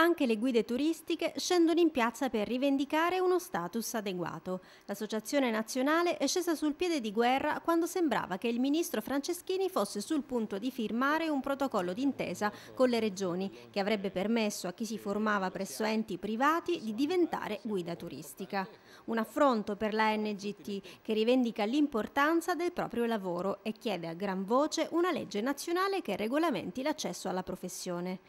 Anche le guide turistiche scendono in piazza per rivendicare uno status adeguato. L'Associazione Nazionale è scesa sul piede di guerra quando sembrava che il ministro Franceschini fosse sul punto di firmare un protocollo d'intesa con le regioni che avrebbe permesso a chi si formava presso enti privati di diventare guida turistica. Un affronto per la NGT che rivendica l'importanza del proprio lavoro e chiede a gran voce una legge nazionale che regolamenti l'accesso alla professione.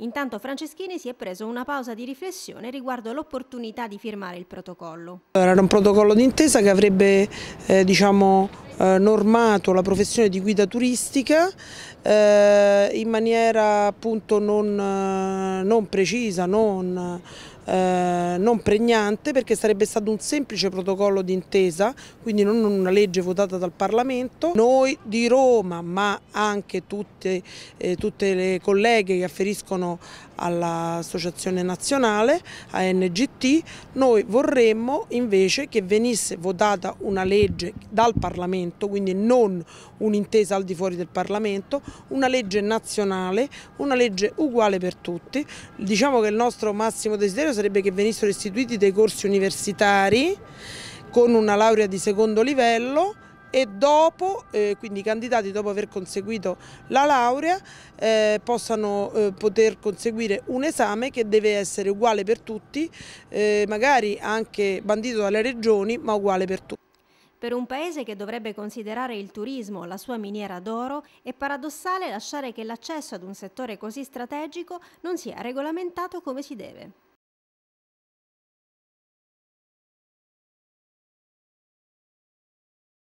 Intanto Franceschini si è preso una pausa di riflessione riguardo l'opportunità di firmare il protocollo. Era un protocollo d'intesa che avrebbe eh, diciamo, eh, normato la professione di guida turistica eh, in maniera appunto non, eh, non precisa, non, eh, non pregnante perché sarebbe stato un semplice protocollo d'intesa, quindi non una legge votata dal Parlamento. Noi di Roma, ma anche tutte, eh, tutte le colleghe che afferiscono all'Associazione Nazionale, ANGT, noi vorremmo invece che venisse votata una legge dal Parlamento Parlamento, quindi non un'intesa al di fuori del Parlamento, una legge nazionale, una legge uguale per tutti. Diciamo che il nostro massimo desiderio sarebbe che venissero istituiti dei corsi universitari con una laurea di secondo livello e dopo, eh, quindi i candidati dopo aver conseguito la laurea eh, possano eh, poter conseguire un esame che deve essere uguale per tutti, eh, magari anche bandito dalle regioni ma uguale per tutti. Per un paese che dovrebbe considerare il turismo la sua miniera d'oro, è paradossale lasciare che l'accesso ad un settore così strategico non sia regolamentato come si deve.